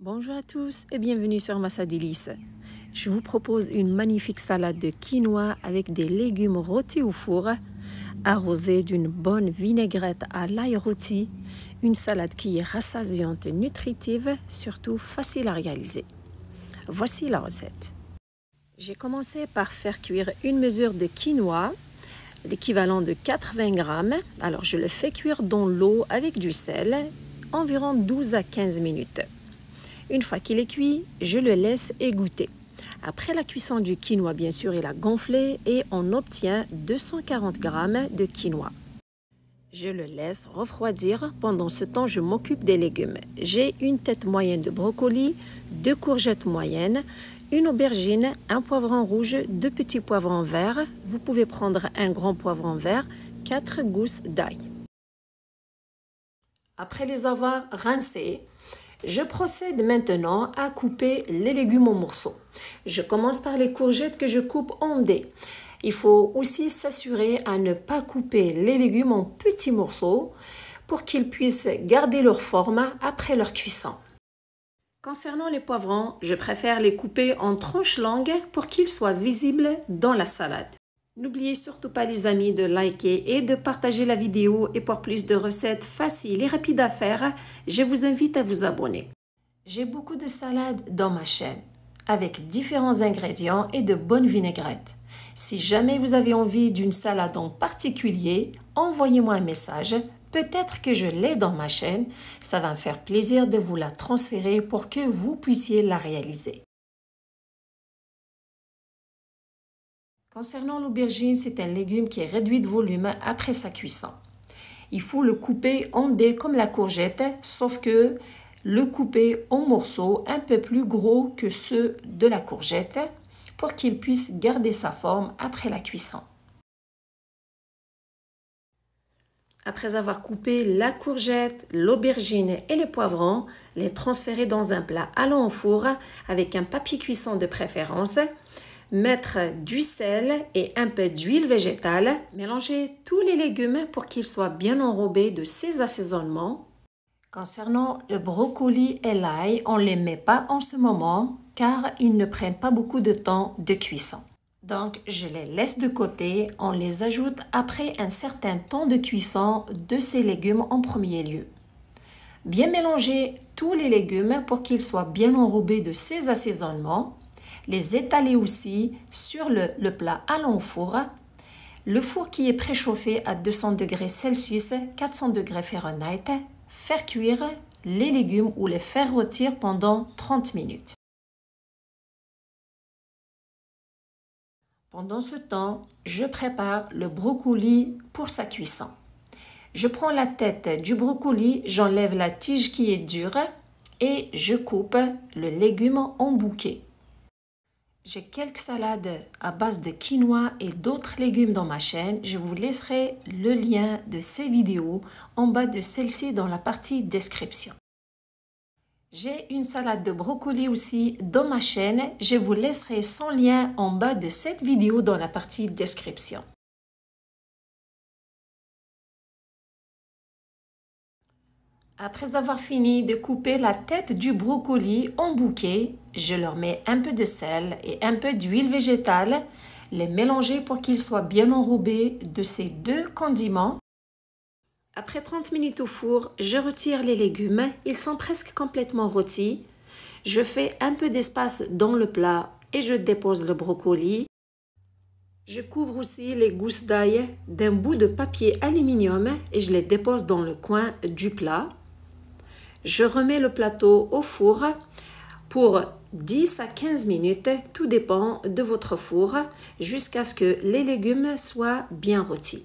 Bonjour à tous et bienvenue sur Massa Je vous propose une magnifique salade de quinoa avec des légumes rôtis au four, arrosée d'une bonne vinaigrette à l'ail rôti, une salade qui est rassasiante, nutritive, surtout facile à réaliser. Voici la recette. J'ai commencé par faire cuire une mesure de quinoa, l'équivalent de 80 grammes. Alors je le fais cuire dans l'eau avec du sel, environ 12 à 15 minutes. Une fois qu'il est cuit, je le laisse égoutter. Après la cuisson du quinoa, bien sûr, il a gonflé et on obtient 240 g de quinoa. Je le laisse refroidir. Pendant ce temps, je m'occupe des légumes. J'ai une tête moyenne de brocoli, deux courgettes moyennes, une aubergine, un poivron rouge, deux petits poivrons verts. Vous pouvez prendre un grand poivron vert, quatre gousses d'ail. Après les avoir rincés, je procède maintenant à couper les légumes en morceaux. Je commence par les courgettes que je coupe en dés. Il faut aussi s'assurer à ne pas couper les légumes en petits morceaux pour qu'ils puissent garder leur forme après leur cuisson. Concernant les poivrons, je préfère les couper en tranches longues pour qu'ils soient visibles dans la salade. N'oubliez surtout pas les amis de liker et de partager la vidéo et pour plus de recettes faciles et rapides à faire, je vous invite à vous abonner. J'ai beaucoup de salades dans ma chaîne avec différents ingrédients et de bonnes vinaigrettes. Si jamais vous avez envie d'une salade en particulier, envoyez-moi un message. Peut-être que je l'ai dans ma chaîne. Ça va me faire plaisir de vous la transférer pour que vous puissiez la réaliser. Concernant l'aubergine, c'est un légume qui est réduit de volume après sa cuisson. Il faut le couper en dés comme la courgette, sauf que le couper en morceaux un peu plus gros que ceux de la courgette pour qu'il puisse garder sa forme après la cuisson. Après avoir coupé la courgette, l'aubergine et les poivrons, les transférer dans un plat allant au four avec un papier cuisson de préférence Mettre du sel et un peu d'huile végétale. Mélanger tous les légumes pour qu'ils soient bien enrobés de ces assaisonnements. Concernant le brocoli et l'ail, on ne les met pas en ce moment car ils ne prennent pas beaucoup de temps de cuisson. Donc, je les laisse de côté. On les ajoute après un certain temps de cuisson de ces légumes en premier lieu. Bien mélanger tous les légumes pour qu'ils soient bien enrobés de ces assaisonnements les étaler aussi sur le, plat à long four. Le four qui est préchauffé à 200 degrés Celsius, 400 degrés Fahrenheit, faire cuire les légumes ou les faire rôtir pendant 30 minutes. Pendant ce temps, je prépare le brocoli pour sa cuisson. Je prends la tête du brocoli, j'enlève la tige qui est dure et je coupe le légume en bouquets. J'ai quelques salades à base de quinoa et d'autres légumes dans ma chaîne. Je vous laisserai le lien de ces vidéos en bas de celle-ci dans la partie description. J'ai une salade de brocoli aussi dans ma chaîne. Je vous laisserai son lien en bas de cette vidéo dans la partie description. Après avoir fini de couper la tête du brocoli en bouquet, je leur mets un peu de sel et un peu d'huile végétale, les mélanger pour qu'ils soient bien enrobés de ces deux condiments. Après 30 minutes au four, je retire les légumes, ils sont presque complètement rôtis. Je fais un peu d'espace dans le plat et je dépose le brocoli. Je couvre aussi les gousses d'ail d'un bout de papier aluminium et je les dépose dans le coin du plat. Je remets le plateau au four pour 10 à 15 minutes, tout dépend de votre four, jusqu'à ce que les légumes soient bien rôtis.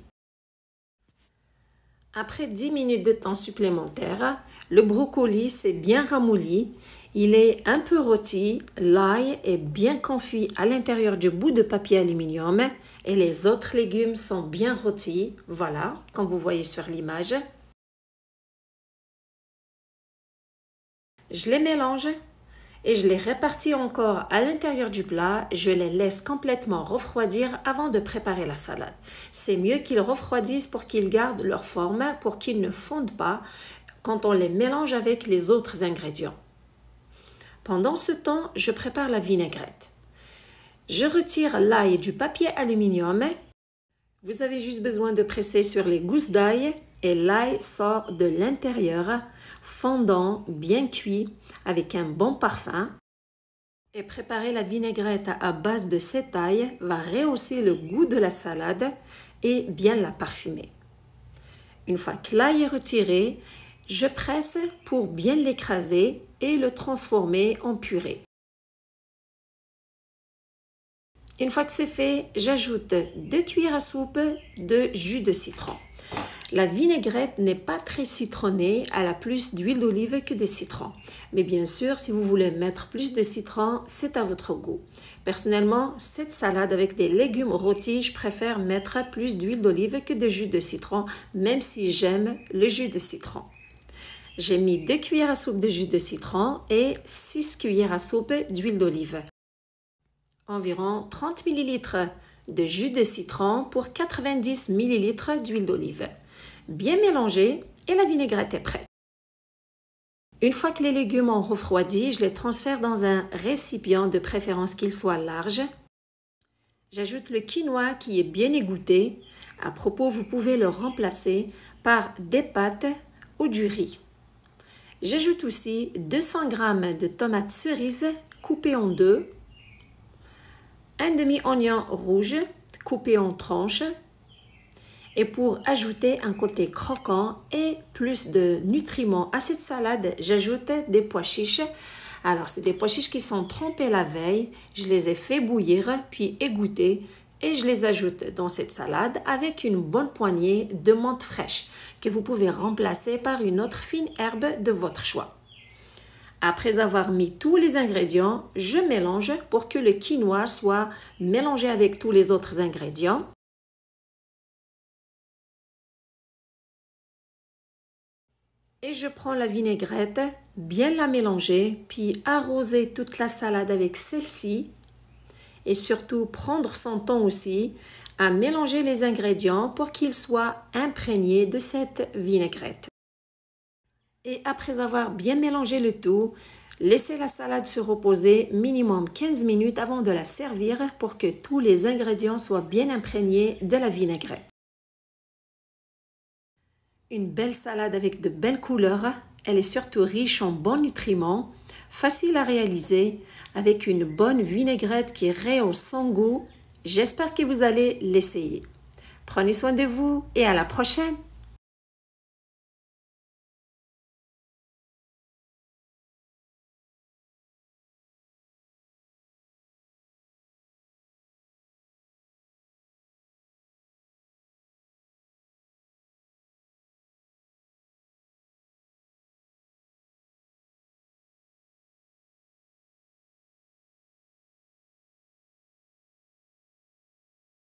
Après 10 minutes de temps supplémentaire, le brocoli s'est bien ramolli, il est un peu rôti, l'ail est bien confit à l'intérieur du bout de papier aluminium et les autres légumes sont bien rôtis, voilà, comme vous voyez sur l'image. Je les mélange et je les répartis encore à l'intérieur du plat. Je les laisse complètement refroidir avant de préparer la salade. C'est mieux qu'ils refroidissent pour qu'ils gardent leur forme, pour qu'ils ne fondent pas quand on les mélange avec les autres ingrédients. Pendant ce temps, je prépare la vinaigrette. Je retire l'ail du papier aluminium. Vous avez juste besoin de presser sur les gousses d'ail et l'ail sort de l'intérieur, fondant bien cuit avec un bon parfum. Et préparer la vinaigrette à base de cet ail va rehausser le goût de la salade et bien la parfumer. Une fois que l'ail est retiré, je presse pour bien l'écraser et le transformer en purée. Une fois que c'est fait, j'ajoute 2 cuillères à soupe de jus de citron. La vinaigrette n'est pas très citronnée, elle a plus d'huile d'olive que de citron. Mais bien sûr, si vous voulez mettre plus de citron, c'est à votre goût. Personnellement, cette salade avec des légumes rôtis, je préfère mettre plus d'huile d'olive que de jus de citron, même si j'aime le jus de citron. J'ai mis 2 cuillères à soupe de jus de citron et 6 cuillères à soupe d'huile d'olive. Environ 30 ml de jus de citron pour 90 ml d'huile d'olive bien mélangé et la vinaigrette est prête. Une fois que les légumes ont refroidi, je les transfère dans un récipient de préférence qu'il soit large. J'ajoute le quinoa qui est bien égoutté. À propos, vous pouvez le remplacer par des pâtes ou du riz. J'ajoute aussi 200 g de tomates cerises coupées en deux, un demi-oignon rouge coupé en tranches, et pour ajouter un côté croquant et plus de nutriments à cette salade, j'ajoute des pois chiches. Alors, c'est des pois chiches qui sont trempés la veille. Je les ai fait bouillir puis égoutter et je les ajoute dans cette salade avec une bonne poignée de menthe fraîche que vous pouvez remplacer par une autre fine herbe de votre choix. Après avoir mis tous les ingrédients, je mélange pour que le quinoa soit mélangé avec tous les autres ingrédients. Et je prends la vinaigrette, bien la mélanger, puis arroser toute la salade avec celle-ci. Et surtout prendre son temps aussi à mélanger les ingrédients pour qu'ils soient imprégnés de cette vinaigrette. Et après avoir bien mélangé le tout, laissez la salade se reposer minimum 15 minutes avant de la servir pour que tous les ingrédients soient bien imprégnés de la vinaigrette. Une belle salade avec de belles couleurs. Elle est surtout riche en bons nutriments, facile à réaliser, avec une bonne vinaigrette qui réhausse son goût. J'espère que vous allez l'essayer. Prenez soin de vous et à la prochaine